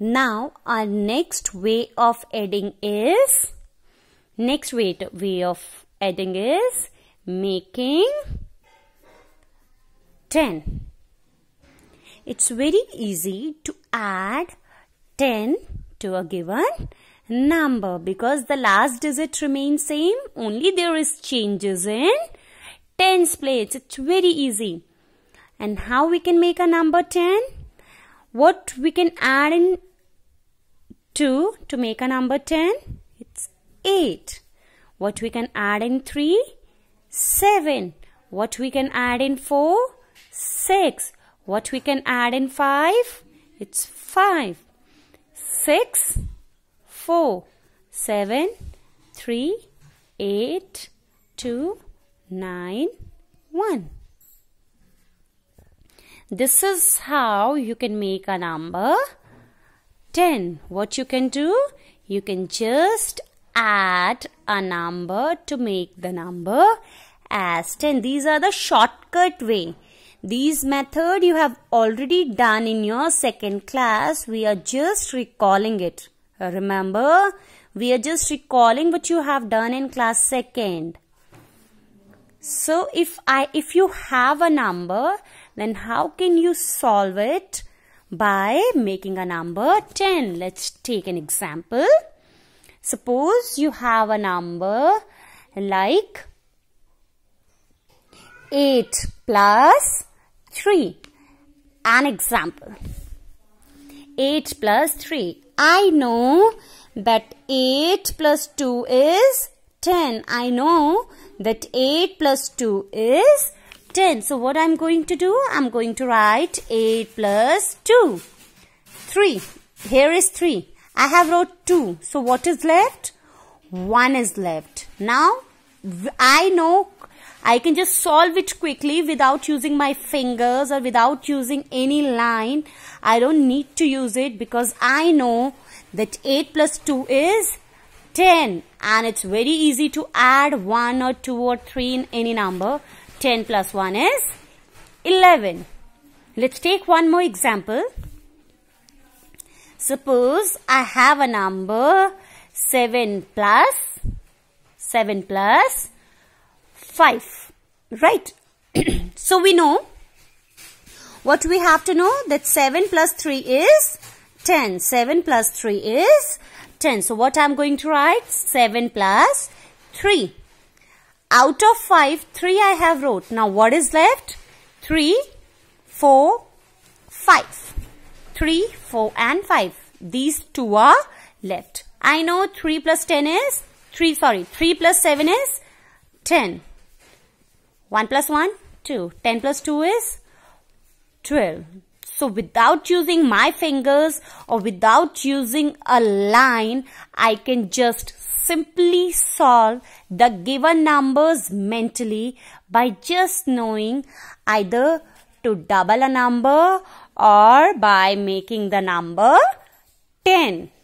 Now our next way of adding is next way, to, way of adding is making 10. It's very easy to add 10 to a given number because the last digit remains same only there is changes in tens place it's very easy and how we can make a number 10 what we can add in 2 to make a number 10? It's 8. What we can add in 3? 7. What we can add in 4? 6. What we can add in 5? It's 5. 6, 4, 7, 3, 8, 2, 9, 1. This is how you can make a number 10. What you can do? You can just add a number to make the number as 10. These are the shortcut way. These method you have already done in your second class. We are just recalling it. Remember, we are just recalling what you have done in class second. So if I if you have a number then how can you solve it by making a number 10? Let's take an example. Suppose you have a number like 8 plus 3. An example. 8 plus 3. I know that 8 plus 2 is 10. I know that 8 plus 2 is 10. So what I'm going to do? I'm going to write 8 plus 2. 3. Here is 3. I have wrote 2. So what is left? 1 is left. Now, I know I can just solve it quickly without using my fingers or without using any line. I don't need to use it because I know that 8 plus 2 is 10 and it's very easy to add 1 or 2 or 3 in any number. 10 plus 1 is 11. Let's take one more example. Suppose I have a number 7 plus 7 plus 5. Right. so we know what we have to know that 7 plus 3 is 10. 7 plus 3 is 10. So what I'm going to write? 7 plus 3 out of 5, 3 I have wrote. Now what is left? 3, 4, 5. 3, 4 and 5. These two are left. I know 3 plus 10 is 3, sorry, 3 plus 7 is 10. 1 plus 1, 2. 10 plus 2 is 12. So without using my fingers or without using a line, I can just simply solve the given numbers mentally by just knowing either to double a number or by making the number 10.